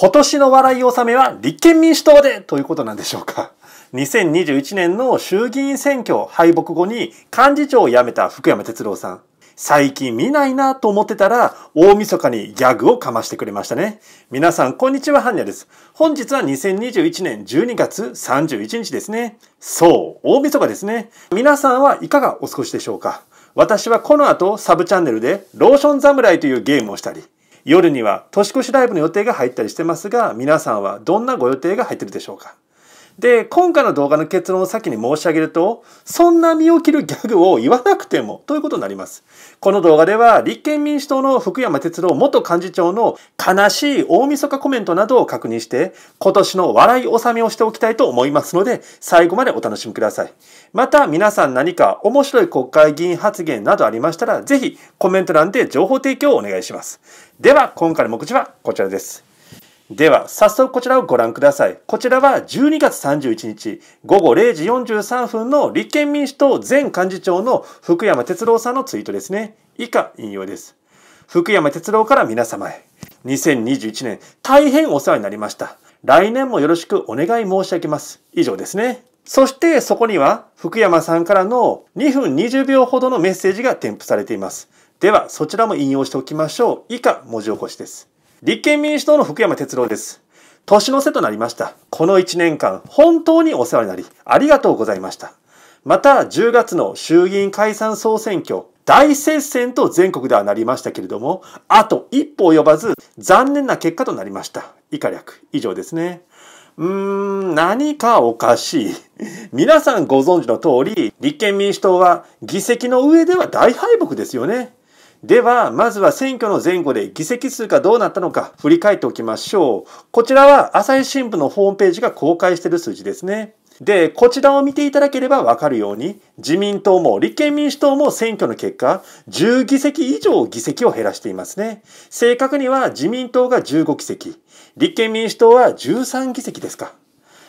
今年の笑い納めは立憲民主党でということなんでしょうか。2021年の衆議院選挙敗北後に幹事長を辞めた福山哲郎さん。最近見ないなと思ってたら、大晦日にギャグをかましてくれましたね。皆さん、こんにちは、ハンニャです。本日は2021年12月31日ですね。そう、大晦日ですね。皆さんはいかがお過ごしでしょうか私はこの後、サブチャンネルで、ローション侍というゲームをしたり、夜には年越しライブの予定が入ったりしてますが皆さんはどんなご予定が入ってるでしょうかで、今回の動画の結論を先に申し上げると、そんな身を切るギャグを言わなくてもということになります。この動画では、立憲民主党の福山哲郎元幹事長の悲しい大晦日コメントなどを確認して、今年の笑い納めをしておきたいと思いますので、最後までお楽しみください。また、皆さん何か面白い国会議員発言などありましたら、ぜひコメント欄で情報提供をお願いします。では、今回の目次はこちらです。では、早速こちらをご覧ください。こちらは12月31日午後0時43分の立憲民主党前幹事長の福山哲郎さんのツイートですね。以下引用です。福山哲郎から皆様へ。2021年、大変お世話になりました。来年もよろしくお願い申し上げます。以上ですね。そしてそこには福山さんからの2分20秒ほどのメッセージが添付されています。ではそちらも引用しておきましょう。以下文字起こしです。立憲民主党の福山哲郎です。年の瀬となりました。この1年間、本当にお世話になり、ありがとうございました。また、10月の衆議院解散総選挙、大接戦と全国ではなりましたけれども、あと一歩及ばず、残念な結果となりました。以下略、以上ですね。うーん、何かおかしい。皆さんご存知の通り、立憲民主党は議席の上では大敗北ですよね。では、まずは選挙の前後で議席数がどうなったのか振り返っておきましょう。こちらは朝日新聞のホームページが公開している数字ですね。で、こちらを見ていただければわかるように、自民党も立憲民主党も選挙の結果、10議席以上議席を減らしていますね。正確には自民党が15議席、立憲民主党は13議席ですか。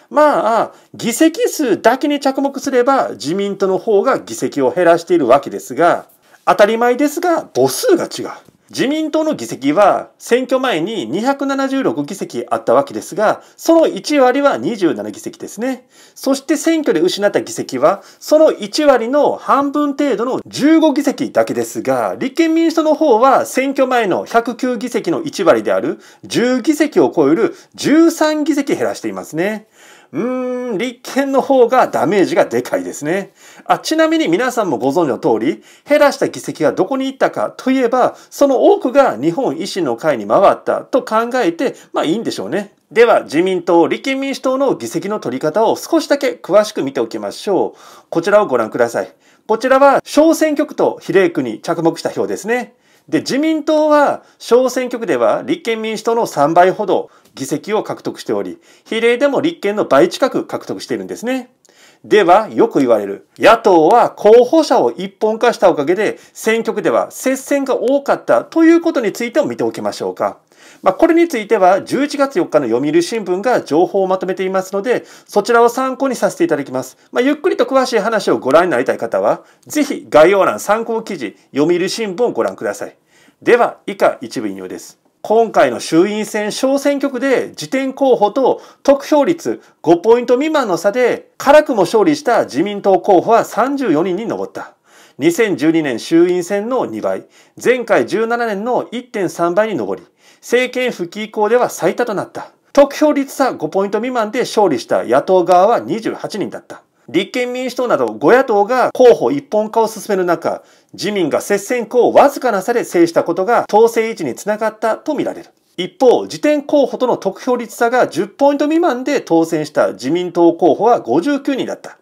まあ、議席数だけに着目すれば自民党の方が議席を減らしているわけですが、当たり前ですが母数が違う。自民党の議席は選挙前に276議席あったわけですが、その1割は27議席ですね。そして選挙で失った議席は、その1割の半分程度の15議席だけですが、立憲民主党の方は選挙前の109議席の1割である10議席を超える13議席減らしていますね。うーん、立憲の方がダメージがでかいですね。あ、ちなみに皆さんもご存知の通り、減らした議席がどこに行ったかといえば、その多くが日本維新の会に回ったと考えて、まあいいんでしょうね。では、自民党、立憲民主党の議席の取り方を少しだけ詳しく見ておきましょう。こちらをご覧ください。こちらは小選挙区と比例区に着目した表ですね。で、自民党は小選挙区では立憲民主党の3倍ほど議席を獲得しており、比例でも立憲の倍近く獲得しているんですね。では、よく言われる。野党は候補者を一本化したおかげで、選挙区では接戦が多かったということについても見ておきましょうか。まあ、これについては、11月4日の読売新聞が情報をまとめていますので、そちらを参考にさせていただきます。まあ、ゆっくりと詳しい話をご覧になりたい方は、ぜひ概要欄参考記事、読売新聞をご覧ください。では以下一部引用です今回の衆院選小選挙区で辞典候補と得票率5ポイント未満の差で辛くも勝利した自民党候補は34人に上った2012年衆院選の2倍前回17年の1.3倍に上り政権復帰以降では最多となった得票率差5ポイント未満で勝利した野党側は28人だった立憲民主党など5野党が候補一本化を進める中、自民が接戦区をわずかな差で制したことが党勢維持につながったとみられる。一方、自転候補との得票率差が10ポイント未満で当選した自民党候補は59人だった。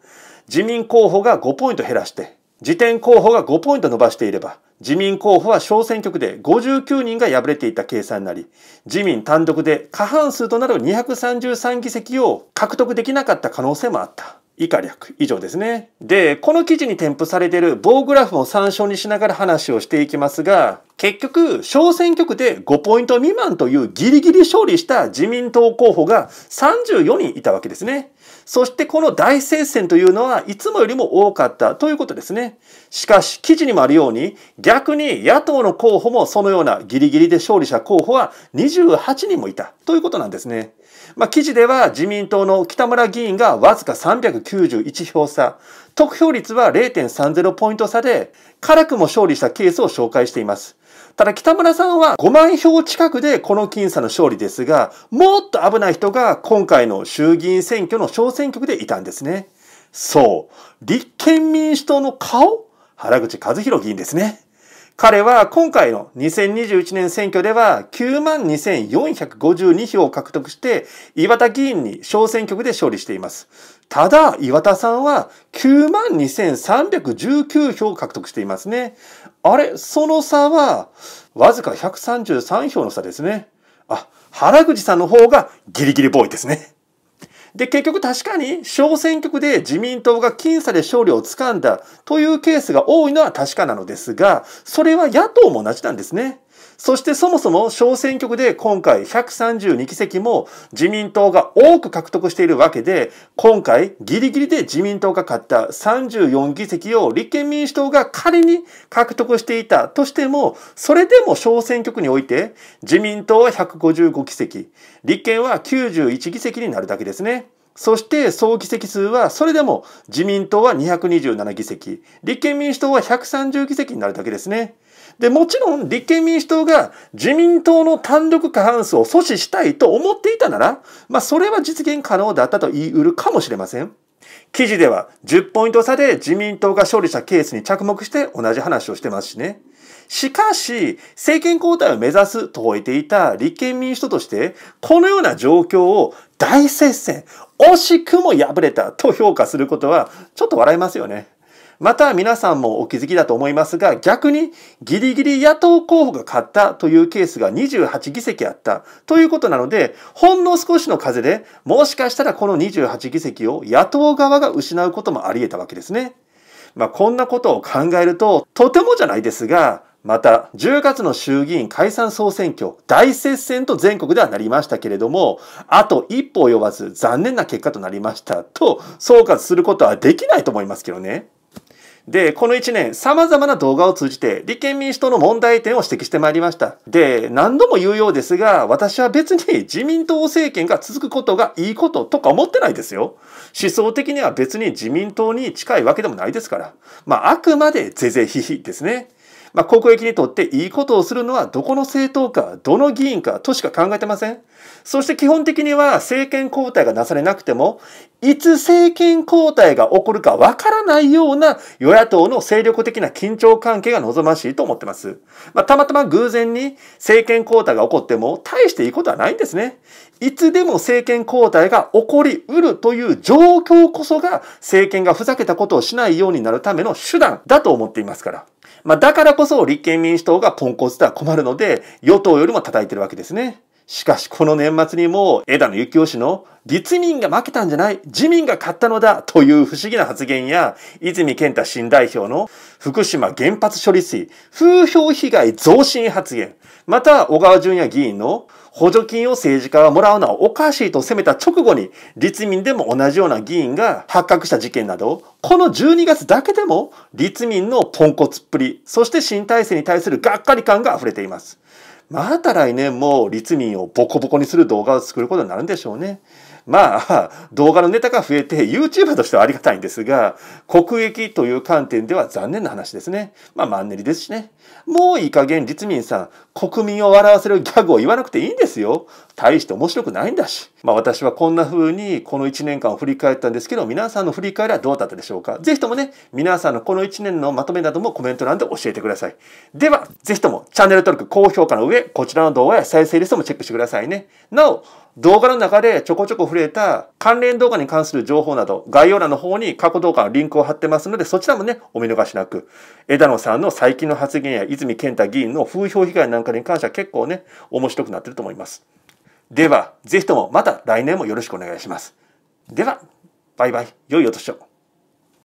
自民候補が5ポイント減らして、自転候補が5ポイント伸ばしていれば、自民候補は小選挙区で59人が敗れていた計算になり、自民単独で過半数となる233議席を獲得できなかった可能性もあった。以下略以上ですね。で、この記事に添付されている棒グラフを参照にしながら話をしていきますが、結局、小選挙区で5ポイント未満というギリギリ勝利した自民党候補が34人いたわけですね。そしてこの大接戦というのはいつもよりも多かったということですね。しかし、記事にもあるように、逆に野党の候補もそのようなギリギリで勝利した候補は28人もいたということなんですね。まあ、記事では自民党の北村議員がわずか391票差、得票率は0.30ポイント差で、辛くも勝利したケースを紹介しています。ただ北村さんは5万票近くでこの僅差の勝利ですが、もっと危ない人が今回の衆議院選挙の小選挙区でいたんですね。そう、立憲民主党の顔原口和弘議員ですね。彼は今回の2021年選挙では92,452票を獲得して岩田議員に小選挙区で勝利しています。ただ、岩田さんは92,319票を獲得していますね。あれその差はわずか133票の差ですね。あ、原口さんの方がギリギリボーイですね。で、結局確かに小選挙区で自民党が僅差で勝利をつかんだというケースが多いのは確かなのですが、それは野党も同じなんですね。そしてそもそも小選挙区で今回132議席も自民党が多く獲得しているわけで、今回ギリギリで自民党が勝った34議席を立憲民主党が仮に獲得していたとしても、それでも小選挙区において自民党は155議席、立憲は91議席になるだけですね。そして総議席数はそれでも自民党は227議席、立憲民主党は130議席になるだけですね。で、もちろん立憲民主党が自民党の単独過半数を阻止したいと思っていたなら、まあそれは実現可能だったと言い得るかもしれません。記事では10ポイント差で自民党が勝利したケースに着目して同じ話をしてますしね。しかし、政権交代を目指すと置いていた立憲民主党として、このような状況を大接戦、惜しくも敗れたと評価することは、ちょっと笑えますよね。また皆さんもお気づきだと思いますが、逆にギリギリ野党候補が勝ったというケースが28議席あったということなので、ほんの少しの風で、もしかしたらこの28議席を野党側が失うこともあり得たわけですね。まあ、こんなことを考えると、とてもじゃないですが、また、10月の衆議院解散総選挙、大接戦と全国ではなりましたけれども、あと一歩及ばず残念な結果となりましたと総括することはできないと思いますけどね。で、この1年、様々な動画を通じて、立憲民主党の問題点を指摘してまいりました。で、何度も言うようですが、私は別に自民党政権が続くことがいいこととか思ってないですよ。思想的には別に自民党に近いわけでもないですから。まあ、あくまで是々非々ですね。まあ、国益にとっていいことをするのはどこの政党か、どの議員かとしか考えてません。そして基本的には政権交代がなされなくても、いつ政権交代が起こるかわからないような与野党の精力的な緊張関係が望ましいと思ってます。まあ、たまたま偶然に政権交代が起こっても大していいことはないんですね。いつでも政権交代が起こりうるという状況こそが政権がふざけたことをしないようになるための手段だと思っていますから。まあ、だからこそ立憲民主党がポンコツでは困るので、与党よりも叩いてるわけですね。しかしこの年末にも枝野幸男氏の立民が負けたんじゃない自民が勝ったのだという不思議な発言や泉健太新代表の福島原発処理水風評被害増進発言また小川淳也議員の補助金を政治家がもらうのはおかしいと責めた直後に立民でも同じような議員が発覚した事件などこの12月だけでも立民のポンコツっぷりそして新体制に対するがっかり感が溢れていますまた来年も立民をボコボコにする動画を作ることになるんでしょうね。まあ、動画のネタが増えて、YouTuber としてはありがたいんですが、国益という観点では残念な話ですね。まあ、マンネリですしね。もういい加減、立民さん、国民を笑わせるギャグを言わなくていいんですよ。大して面白くないんだし。まあ、私はこんな風に、この1年間を振り返ったんですけど、皆さんの振り返りはどうだったでしょうか。ぜひともね、皆さんのこの1年のまとめなどもコメント欄で教えてください。では、ぜひとも、チャンネル登録、高評価の上、こちらの動画や再生リストもチェックしてくださいね。なお、動画の中でちょこちょこ触れた関連動画に関する情報など、概要欄の方に過去動画のリンクを貼ってますので、そちらもね、お見逃しなく。枝野さんの最近の発言や泉健太議員の風評被害なんかに関しては結構ね、面白くなってると思います。では、ぜひともまた来年もよろしくお願いします。では、バイバイ。良いお年を。